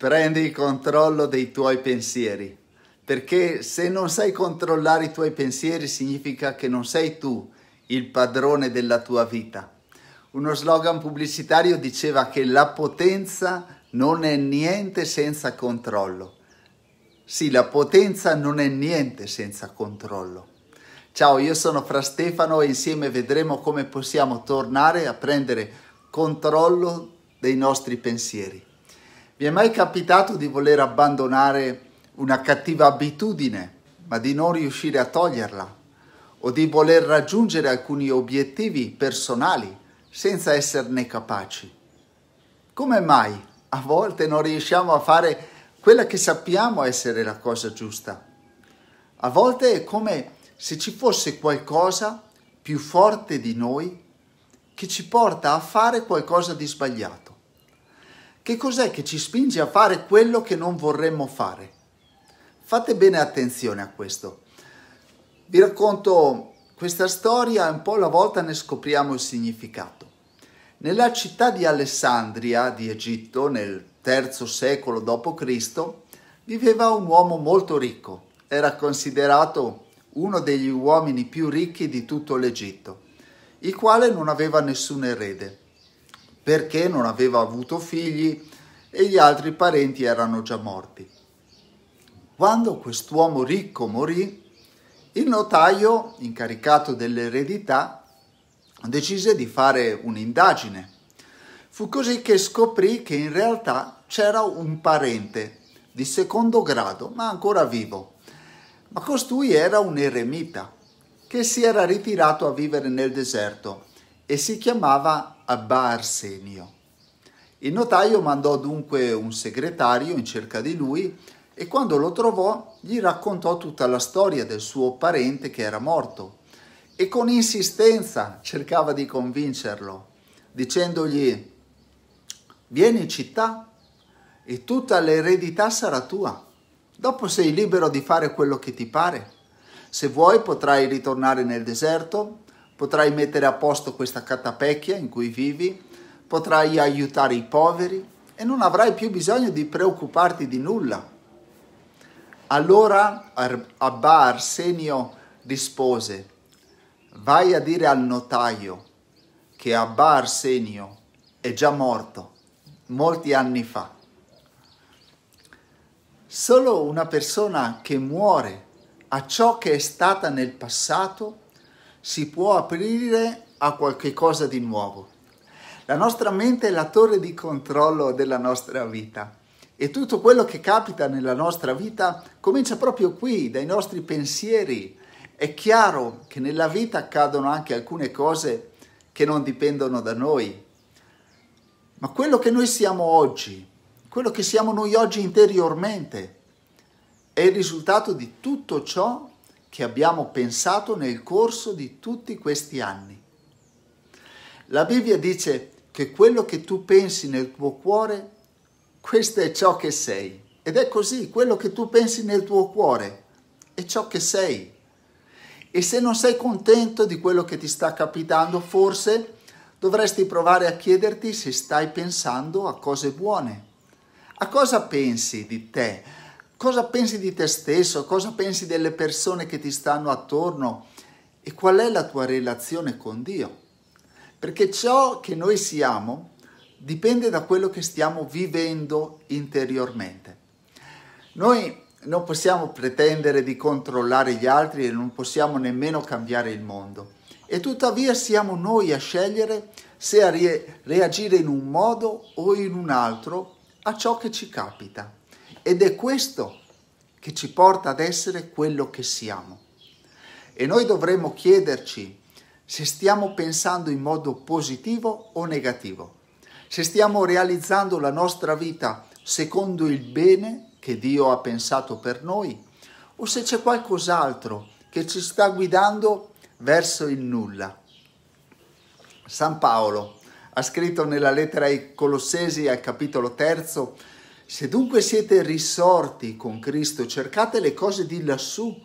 Prendi il controllo dei tuoi pensieri, perché se non sai controllare i tuoi pensieri significa che non sei tu il padrone della tua vita. Uno slogan pubblicitario diceva che la potenza non è niente senza controllo. Sì, la potenza non è niente senza controllo. Ciao, io sono Fra Stefano e insieme vedremo come possiamo tornare a prendere controllo dei nostri pensieri. Vi è mai capitato di voler abbandonare una cattiva abitudine, ma di non riuscire a toglierla? O di voler raggiungere alcuni obiettivi personali senza esserne capaci? Come mai a volte non riusciamo a fare quella che sappiamo essere la cosa giusta? A volte è come se ci fosse qualcosa più forte di noi che ci porta a fare qualcosa di sbagliato. Che cos'è che ci spinge a fare quello che non vorremmo fare? Fate bene attenzione a questo. Vi racconto questa storia e un po' alla volta ne scopriamo il significato. Nella città di Alessandria di Egitto, nel III secolo d.C., viveva un uomo molto ricco. Era considerato uno degli uomini più ricchi di tutto l'Egitto, il quale non aveva nessun erede perché non aveva avuto figli e gli altri parenti erano già morti. Quando quest'uomo ricco morì, il notaio, incaricato dell'eredità, decise di fare un'indagine. Fu così che scoprì che in realtà c'era un parente di secondo grado, ma ancora vivo. Ma costui era un eremita che si era ritirato a vivere nel deserto e si chiamava Abba Arsenio. Il notaio mandò dunque un segretario in cerca di lui e quando lo trovò gli raccontò tutta la storia del suo parente che era morto e con insistenza cercava di convincerlo, dicendogli vieni in città e tutta l'eredità sarà tua. Dopo sei libero di fare quello che ti pare. Se vuoi potrai ritornare nel deserto, potrai mettere a posto questa catapecchia in cui vivi, potrai aiutare i poveri e non avrai più bisogno di preoccuparti di nulla. Allora Abba Arsenio rispose, vai a dire al notaio che Abba Arsenio è già morto molti anni fa. Solo una persona che muore a ciò che è stata nel passato si può aprire a qualche cosa di nuovo. La nostra mente è la torre di controllo della nostra vita e tutto quello che capita nella nostra vita comincia proprio qui, dai nostri pensieri. È chiaro che nella vita accadono anche alcune cose che non dipendono da noi, ma quello che noi siamo oggi, quello che siamo noi oggi interiormente, è il risultato di tutto ciò che abbiamo pensato nel corso di tutti questi anni. La Bibbia dice che quello che tu pensi nel tuo cuore, questo è ciò che sei. Ed è così, quello che tu pensi nel tuo cuore è ciò che sei. E se non sei contento di quello che ti sta capitando, forse dovresti provare a chiederti se stai pensando a cose buone. A cosa pensi di te? cosa pensi di te stesso, cosa pensi delle persone che ti stanno attorno e qual è la tua relazione con Dio. Perché ciò che noi siamo dipende da quello che stiamo vivendo interiormente. Noi non possiamo pretendere di controllare gli altri e non possiamo nemmeno cambiare il mondo. E tuttavia siamo noi a scegliere se a re- reagire in un modo o in un altro a ciò che ci capita. Ed è questo che ci porta ad essere quello che siamo. E noi dovremmo chiederci se stiamo pensando in modo positivo o negativo, se stiamo realizzando la nostra vita secondo il bene che Dio ha pensato per noi o se c'è qualcos'altro che ci sta guidando verso il nulla. San Paolo ha scritto nella lettera ai Colossesi al capitolo terzo se dunque siete risorti con Cristo, cercate le cose di lassù,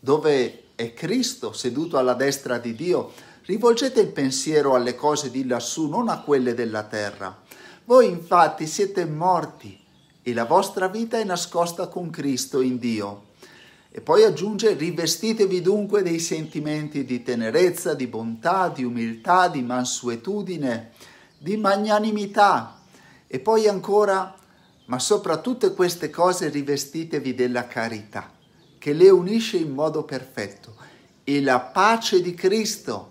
dove è Cristo seduto alla destra di Dio. Rivolgete il pensiero alle cose di lassù, non a quelle della terra. Voi infatti siete morti e la vostra vita è nascosta con Cristo in Dio. E poi aggiunge, rivestitevi dunque dei sentimenti di tenerezza, di bontà, di umiltà, di mansuetudine, di magnanimità. E poi ancora, ma sopra tutte queste cose rivestitevi della carità, che le unisce in modo perfetto, e la pace di Cristo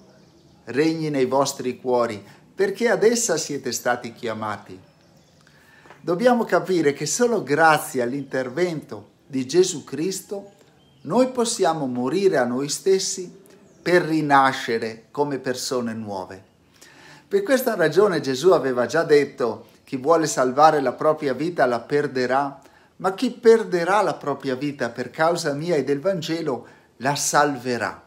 regni nei vostri cuori, perché ad essa siete stati chiamati. Dobbiamo capire che solo grazie all'intervento di Gesù Cristo noi possiamo morire a noi stessi per rinascere come persone nuove. Per questa ragione Gesù aveva già detto chi vuole salvare la propria vita la perderà, ma chi perderà la propria vita per causa mia e del Vangelo la salverà.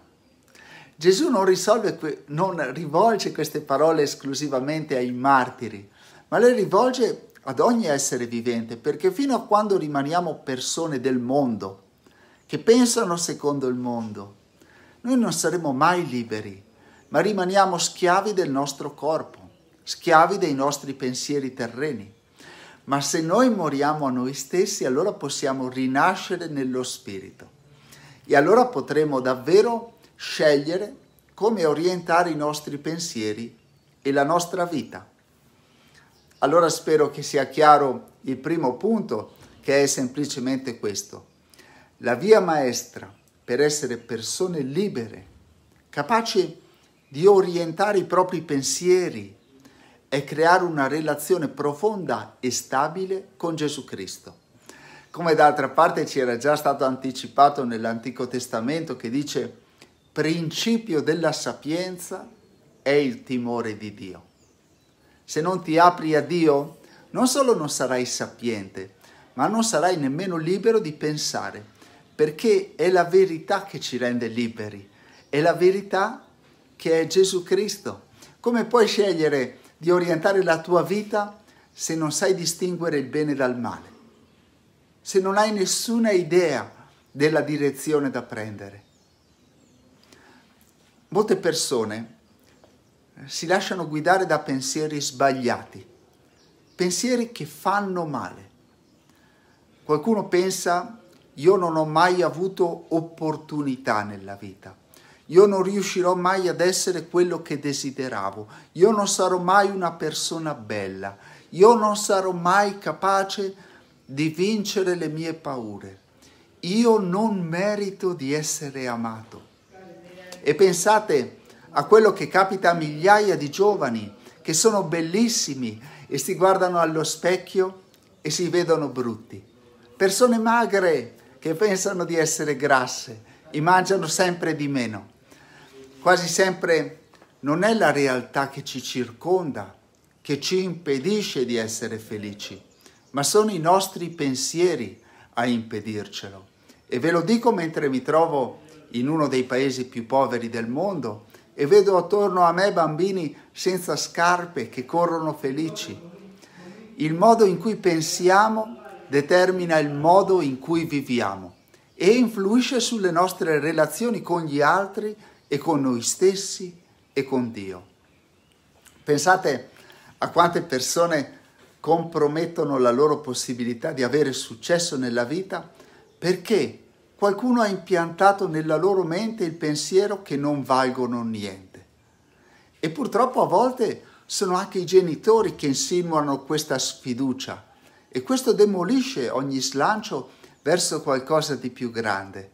Gesù non, risolve, non rivolge queste parole esclusivamente ai martiri, ma le rivolge ad ogni essere vivente, perché fino a quando rimaniamo persone del mondo, che pensano secondo il mondo, noi non saremo mai liberi, ma rimaniamo schiavi del nostro corpo schiavi dei nostri pensieri terreni. Ma se noi moriamo a noi stessi, allora possiamo rinascere nello Spirito. E allora potremo davvero scegliere come orientare i nostri pensieri e la nostra vita. Allora spero che sia chiaro il primo punto, che è semplicemente questo. La via maestra per essere persone libere, capaci di orientare i propri pensieri, è creare una relazione profonda e stabile con Gesù Cristo. Come d'altra parte ci era già stato anticipato nell'Antico Testamento che dice principio della sapienza è il timore di Dio. Se non ti apri a Dio, non solo non sarai sapiente, ma non sarai nemmeno libero di pensare, perché è la verità che ci rende liberi, è la verità che è Gesù Cristo. Come puoi scegliere di orientare la tua vita se non sai distinguere il bene dal male, se non hai nessuna idea della direzione da prendere. Molte persone eh, si lasciano guidare da pensieri sbagliati, pensieri che fanno male. Qualcuno pensa io non ho mai avuto opportunità nella vita io non riuscirò mai ad essere quello che desideravo. Io non sarò mai una persona bella. Io non sarò mai capace di vincere le mie paure. Io non merito di essere amato. E pensate a quello che capita a migliaia di giovani che sono bellissimi e si guardano allo specchio e si vedono brutti. Persone magre che pensano di essere grasse e mangiano sempre di meno Quasi sempre non è la realtà che ci circonda che ci impedisce di essere felici, ma sono i nostri pensieri a impedircelo. E ve lo dico mentre mi trovo in uno dei paesi più poveri del mondo e vedo attorno a me bambini senza scarpe che corrono felici. Il modo in cui pensiamo determina il modo in cui viviamo e influisce sulle nostre relazioni con gli altri e con noi stessi e con Dio. Pensate a quante persone compromettono la loro possibilità di avere successo nella vita perché qualcuno ha impiantato nella loro mente il pensiero che non valgono niente. E purtroppo a volte sono anche i genitori che insinuano questa sfiducia e questo demolisce ogni slancio verso qualcosa di più grande.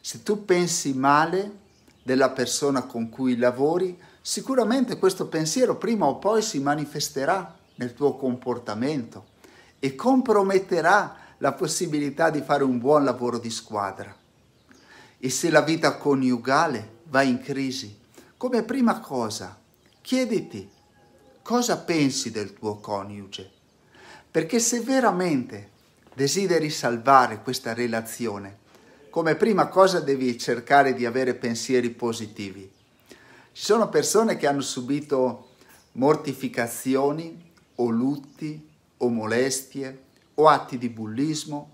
Se tu pensi male della persona con cui lavori, sicuramente questo pensiero prima o poi si manifesterà nel tuo comportamento e comprometterà la possibilità di fare un buon lavoro di squadra. E se la vita coniugale va in crisi, come prima cosa, chiediti cosa pensi del tuo coniuge, perché se veramente desideri salvare questa relazione, come prima cosa devi cercare di avere pensieri positivi. Ci sono persone che hanno subito mortificazioni o lutti o molestie o atti di bullismo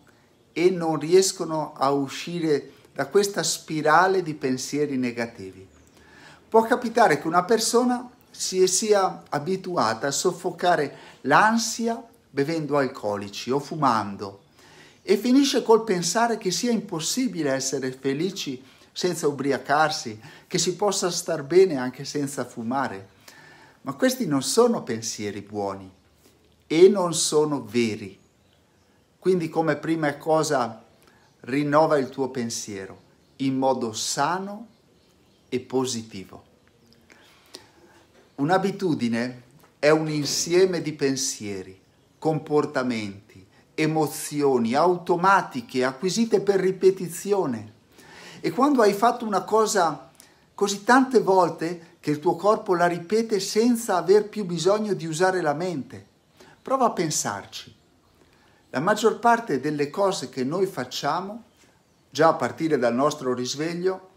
e non riescono a uscire da questa spirale di pensieri negativi. Può capitare che una persona si sia abituata a soffocare l'ansia bevendo alcolici o fumando e finisce col pensare che sia impossibile essere felici senza ubriacarsi, che si possa star bene anche senza fumare. Ma questi non sono pensieri buoni e non sono veri. Quindi come prima cosa rinnova il tuo pensiero in modo sano e positivo. Un'abitudine è un insieme di pensieri, comportamenti, emozioni automatiche acquisite per ripetizione. E quando hai fatto una cosa così tante volte che il tuo corpo la ripete senza aver più bisogno di usare la mente, prova a pensarci. La maggior parte delle cose che noi facciamo, già a partire dal nostro risveglio,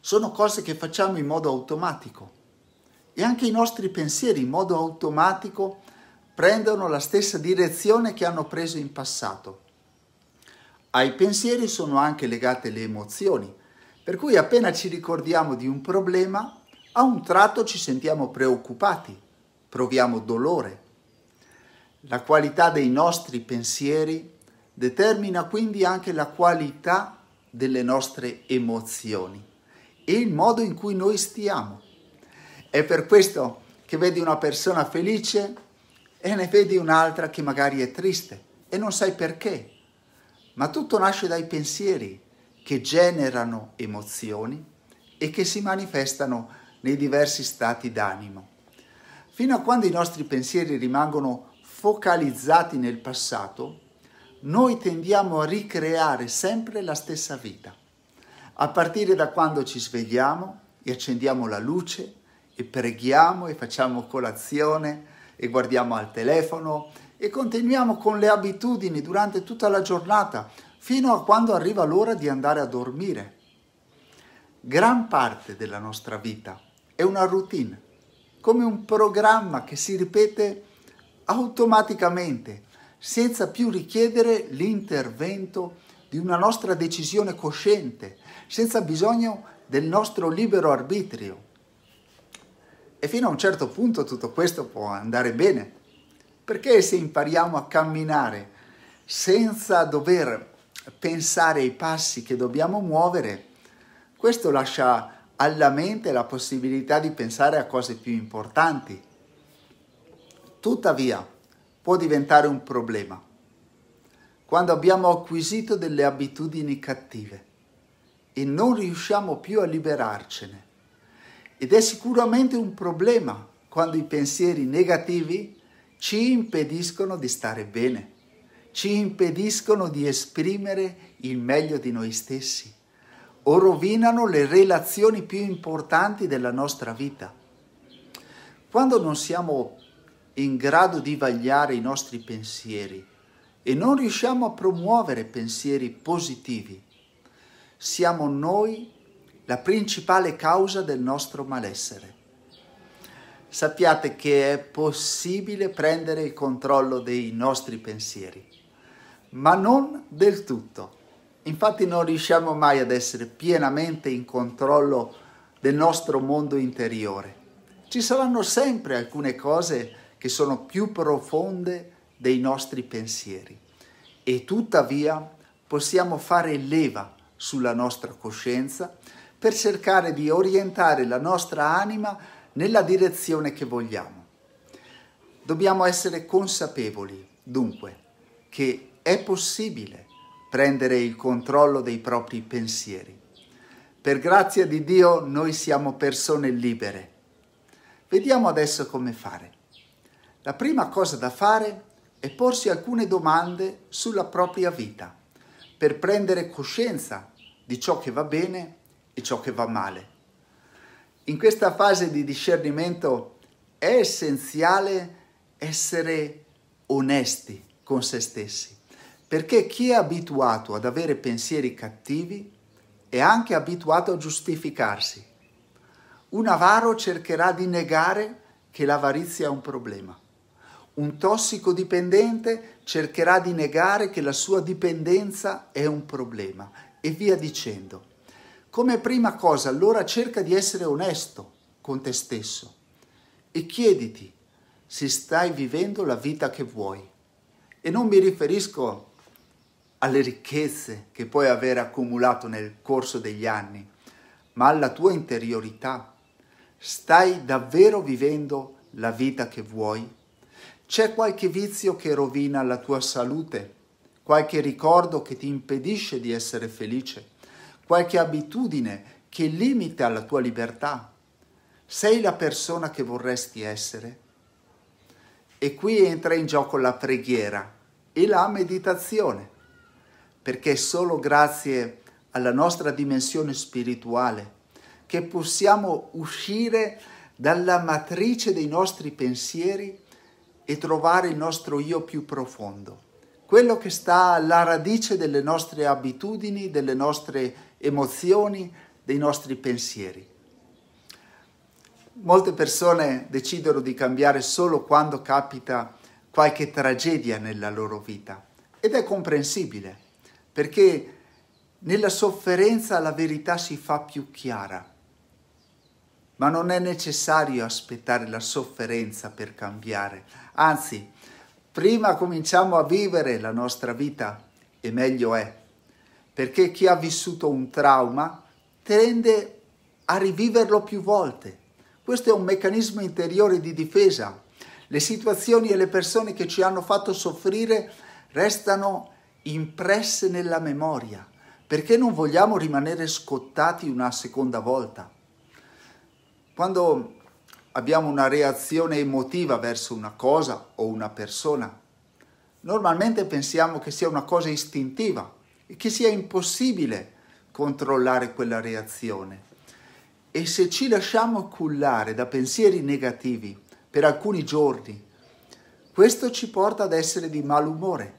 sono cose che facciamo in modo automatico. E anche i nostri pensieri in modo automatico prendono la stessa direzione che hanno preso in passato. Ai pensieri sono anche legate le emozioni, per cui appena ci ricordiamo di un problema, a un tratto ci sentiamo preoccupati, proviamo dolore. La qualità dei nostri pensieri determina quindi anche la qualità delle nostre emozioni e il modo in cui noi stiamo. È per questo che vedi una persona felice e ne vedi un'altra che magari è triste e non sai perché. Ma tutto nasce dai pensieri che generano emozioni e che si manifestano nei diversi stati d'animo. Fino a quando i nostri pensieri rimangono focalizzati nel passato, noi tendiamo a ricreare sempre la stessa vita, a partire da quando ci svegliamo e accendiamo la luce e preghiamo e facciamo colazione, e guardiamo al telefono e continuiamo con le abitudini durante tutta la giornata fino a quando arriva l'ora di andare a dormire. Gran parte della nostra vita è una routine, come un programma che si ripete automaticamente, senza più richiedere l'intervento di una nostra decisione cosciente, senza bisogno del nostro libero arbitrio. E fino a un certo punto tutto questo può andare bene. Perché se impariamo a camminare senza dover pensare ai passi che dobbiamo muovere, questo lascia alla mente la possibilità di pensare a cose più importanti. Tuttavia, può diventare un problema quando abbiamo acquisito delle abitudini cattive e non riusciamo più a liberarcene. Ed è sicuramente un problema quando i pensieri negativi ci impediscono di stare bene, ci impediscono di esprimere il meglio di noi stessi o rovinano le relazioni più importanti della nostra vita. Quando non siamo in grado di vagliare i nostri pensieri e non riusciamo a promuovere pensieri positivi, siamo noi la principale causa del nostro malessere. Sappiate che è possibile prendere il controllo dei nostri pensieri, ma non del tutto. Infatti non riusciamo mai ad essere pienamente in controllo del nostro mondo interiore. Ci saranno sempre alcune cose che sono più profonde dei nostri pensieri e tuttavia possiamo fare leva sulla nostra coscienza per cercare di orientare la nostra anima nella direzione che vogliamo. Dobbiamo essere consapevoli, dunque, che è possibile prendere il controllo dei propri pensieri. Per grazia di Dio noi siamo persone libere. Vediamo adesso come fare. La prima cosa da fare è porsi alcune domande sulla propria vita per prendere coscienza di ciò che va bene e ciò che va male. In questa fase di discernimento è essenziale essere onesti con se stessi, perché chi è abituato ad avere pensieri cattivi è anche abituato a giustificarsi. Un avaro cercherà di negare che l'avarizia è un problema. Un tossicodipendente cercherà di negare che la sua dipendenza è un problema e via dicendo. Come prima cosa, allora cerca di essere onesto con te stesso e chiediti se stai vivendo la vita che vuoi. E non mi riferisco alle ricchezze che puoi aver accumulato nel corso degli anni, ma alla tua interiorità. Stai davvero vivendo la vita che vuoi? C'è qualche vizio che rovina la tua salute? Qualche ricordo che ti impedisce di essere felice? qualche abitudine che limita la tua libertà. Sei la persona che vorresti essere? E qui entra in gioco la preghiera e la meditazione, perché è solo grazie alla nostra dimensione spirituale che possiamo uscire dalla matrice dei nostri pensieri e trovare il nostro io più profondo, quello che sta alla radice delle nostre abitudini, delle nostre emozioni, dei nostri pensieri. Molte persone decidono di cambiare solo quando capita qualche tragedia nella loro vita ed è comprensibile perché nella sofferenza la verità si fa più chiara, ma non è necessario aspettare la sofferenza per cambiare, anzi prima cominciamo a vivere la nostra vita e meglio è perché chi ha vissuto un trauma tende a riviverlo più volte. Questo è un meccanismo interiore di difesa. Le situazioni e le persone che ci hanno fatto soffrire restano impresse nella memoria, perché non vogliamo rimanere scottati una seconda volta. Quando abbiamo una reazione emotiva verso una cosa o una persona, normalmente pensiamo che sia una cosa istintiva, e che sia impossibile controllare quella reazione. E se ci lasciamo cullare da pensieri negativi per alcuni giorni, questo ci porta ad essere di malumore.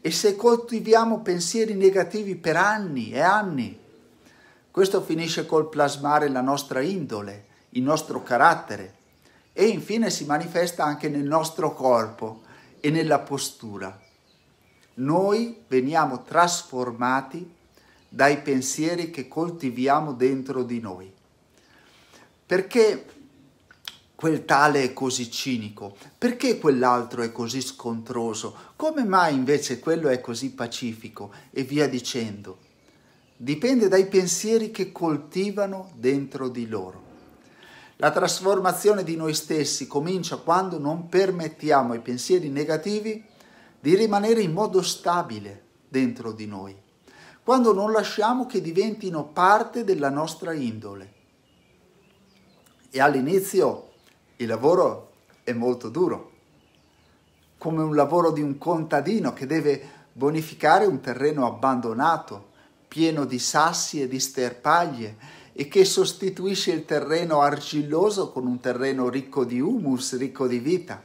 E se coltiviamo pensieri negativi per anni e anni, questo finisce col plasmare la nostra indole, il nostro carattere e infine si manifesta anche nel nostro corpo e nella postura noi veniamo trasformati dai pensieri che coltiviamo dentro di noi. Perché quel tale è così cinico? Perché quell'altro è così scontroso? Come mai invece quello è così pacifico? E via dicendo. Dipende dai pensieri che coltivano dentro di loro. La trasformazione di noi stessi comincia quando non permettiamo ai pensieri negativi di rimanere in modo stabile dentro di noi, quando non lasciamo che diventino parte della nostra indole. E all'inizio il lavoro è molto duro, come un lavoro di un contadino che deve bonificare un terreno abbandonato, pieno di sassi e di sterpaglie, e che sostituisce il terreno argilloso con un terreno ricco di humus, ricco di vita.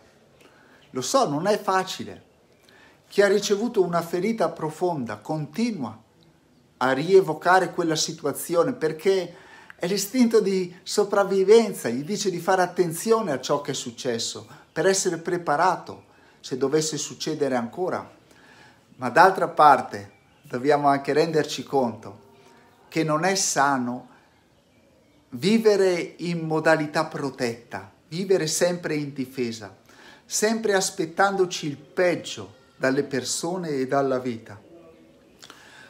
Lo so, non è facile chi ha ricevuto una ferita profonda continua a rievocare quella situazione perché è l'istinto di sopravvivenza, gli dice di fare attenzione a ciò che è successo per essere preparato se dovesse succedere ancora. Ma d'altra parte dobbiamo anche renderci conto che non è sano vivere in modalità protetta, vivere sempre in difesa, sempre aspettandoci il peggio dalle persone e dalla vita.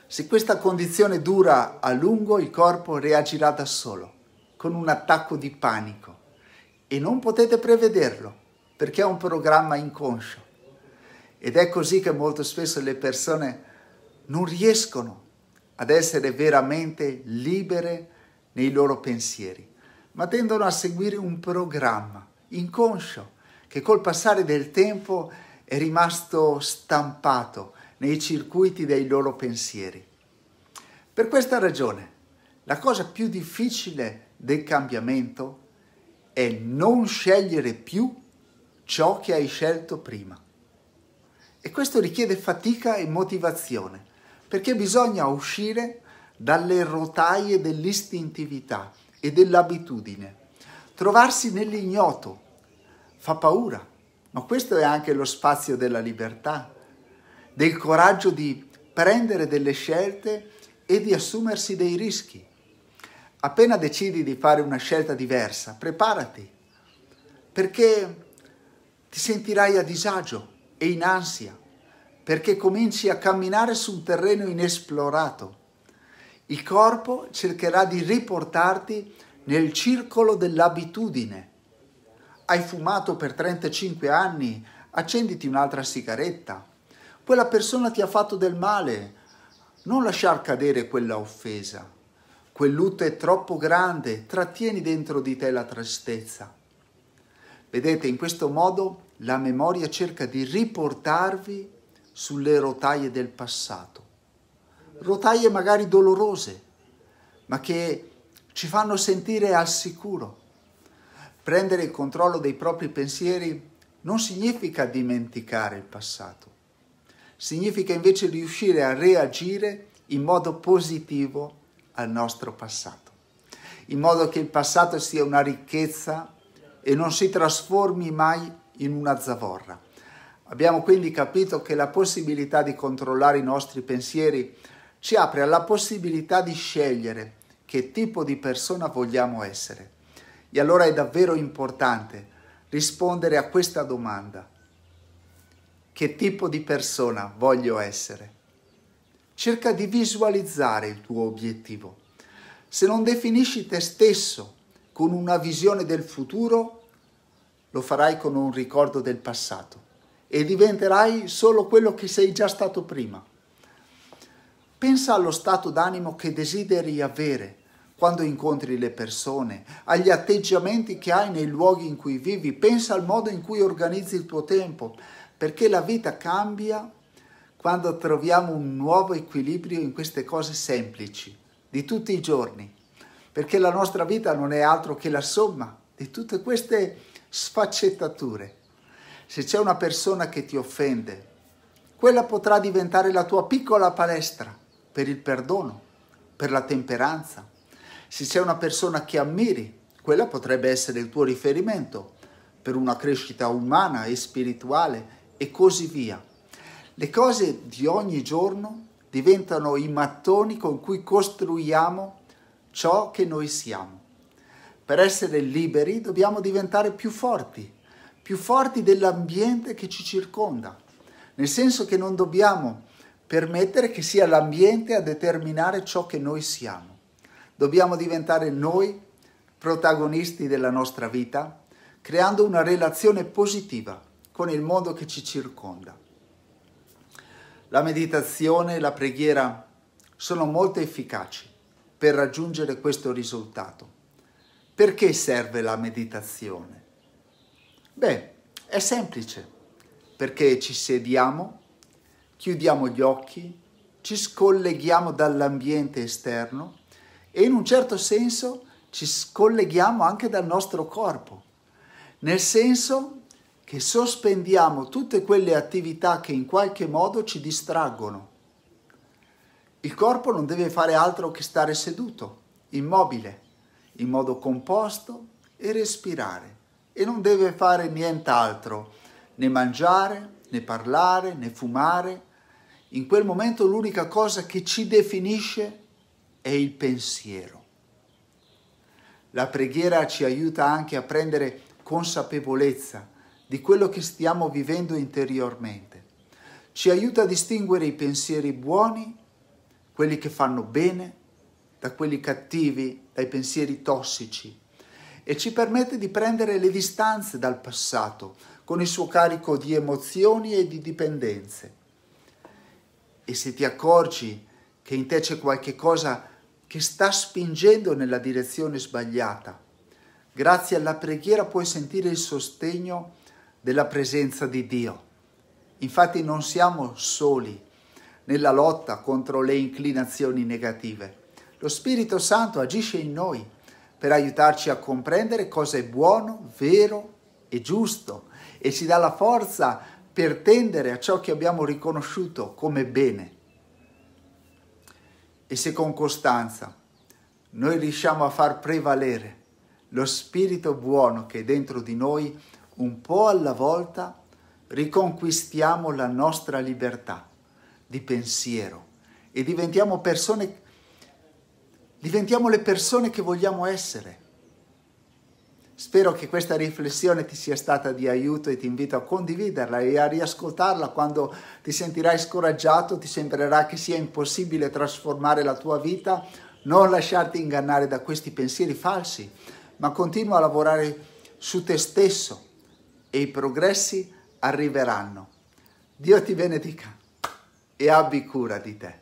Se questa condizione dura a lungo, il corpo reagirà da solo, con un attacco di panico, e non potete prevederlo, perché è un programma inconscio. Ed è così che molto spesso le persone non riescono ad essere veramente libere nei loro pensieri, ma tendono a seguire un programma inconscio che col passare del tempo è rimasto stampato nei circuiti dei loro pensieri. Per questa ragione, la cosa più difficile del cambiamento è non scegliere più ciò che hai scelto prima. E questo richiede fatica e motivazione, perché bisogna uscire dalle rotaie dell'istintività e dell'abitudine. Trovarsi nell'ignoto fa paura, ma questo è anche lo spazio della libertà, del coraggio di prendere delle scelte e di assumersi dei rischi. Appena decidi di fare una scelta diversa, preparati, perché ti sentirai a disagio e in ansia, perché cominci a camminare su un terreno inesplorato. Il corpo cercherà di riportarti nel circolo dell'abitudine hai fumato per 35 anni, accenditi un'altra sigaretta. Quella persona ti ha fatto del male. Non lasciar cadere quella offesa. Quel lutto è troppo grande, trattieni dentro di te la tristezza. Vedete, in questo modo la memoria cerca di riportarvi sulle rotaie del passato. Rotaie magari dolorose, ma che ci fanno sentire al sicuro Prendere il controllo dei propri pensieri non significa dimenticare il passato, significa invece riuscire a reagire in modo positivo al nostro passato, in modo che il passato sia una ricchezza e non si trasformi mai in una zavorra. Abbiamo quindi capito che la possibilità di controllare i nostri pensieri ci apre alla possibilità di scegliere che tipo di persona vogliamo essere e allora è davvero importante rispondere a questa domanda. Che tipo di persona voglio essere? Cerca di visualizzare il tuo obiettivo. Se non definisci te stesso con una visione del futuro, lo farai con un ricordo del passato e diventerai solo quello che sei già stato prima. Pensa allo stato d'animo che desideri avere quando incontri le persone, agli atteggiamenti che hai nei luoghi in cui vivi, pensa al modo in cui organizzi il tuo tempo, perché la vita cambia quando troviamo un nuovo equilibrio in queste cose semplici di tutti i giorni, perché la nostra vita non è altro che la somma di tutte queste sfaccettature. Se c'è una persona che ti offende, quella potrà diventare la tua piccola palestra per il perdono, per la temperanza, se c'è una persona che ammiri, quella potrebbe essere il tuo riferimento per una crescita umana e spirituale e così via. Le cose di ogni giorno diventano i mattoni con cui costruiamo ciò che noi siamo. Per essere liberi dobbiamo diventare più forti, più forti dell'ambiente che ci circonda, nel senso che non dobbiamo permettere che sia l'ambiente a determinare ciò che noi siamo. Dobbiamo diventare noi protagonisti della nostra vita, creando una relazione positiva con il mondo che ci circonda. La meditazione e la preghiera sono molto efficaci per raggiungere questo risultato. Perché serve la meditazione? Beh, è semplice, perché ci sediamo, chiudiamo gli occhi, ci scolleghiamo dall'ambiente esterno e in un certo senso ci scolleghiamo anche dal nostro corpo, nel senso che sospendiamo tutte quelle attività che in qualche modo ci distraggono. Il corpo non deve fare altro che stare seduto, immobile, in modo composto e respirare e non deve fare nient'altro, né mangiare, né parlare, né fumare. In quel momento l'unica cosa che ci definisce è il pensiero. La preghiera ci aiuta anche a prendere consapevolezza di quello che stiamo vivendo interiormente. Ci aiuta a distinguere i pensieri buoni, quelli che fanno bene, da quelli cattivi, dai pensieri tossici e ci permette di prendere le distanze dal passato con il suo carico di emozioni e di dipendenze. E se ti accorgi che in te c'è qualche cosa che che sta spingendo nella direzione sbagliata. Grazie alla preghiera puoi sentire il sostegno della presenza di Dio. Infatti non siamo soli nella lotta contro le inclinazioni negative. Lo Spirito Santo agisce in noi per aiutarci a comprendere cosa è buono, vero e giusto e ci dà la forza per tendere a ciò che abbiamo riconosciuto come bene e se con costanza noi riusciamo a far prevalere lo spirito buono che è dentro di noi, un po' alla volta riconquistiamo la nostra libertà di pensiero e diventiamo persone diventiamo le persone che vogliamo essere Spero che questa riflessione ti sia stata di aiuto e ti invito a condividerla e a riascoltarla quando ti sentirai scoraggiato, ti sembrerà che sia impossibile trasformare la tua vita. Non lasciarti ingannare da questi pensieri falsi, ma continua a lavorare su te stesso e i progressi arriveranno. Dio ti benedica e abbi cura di te.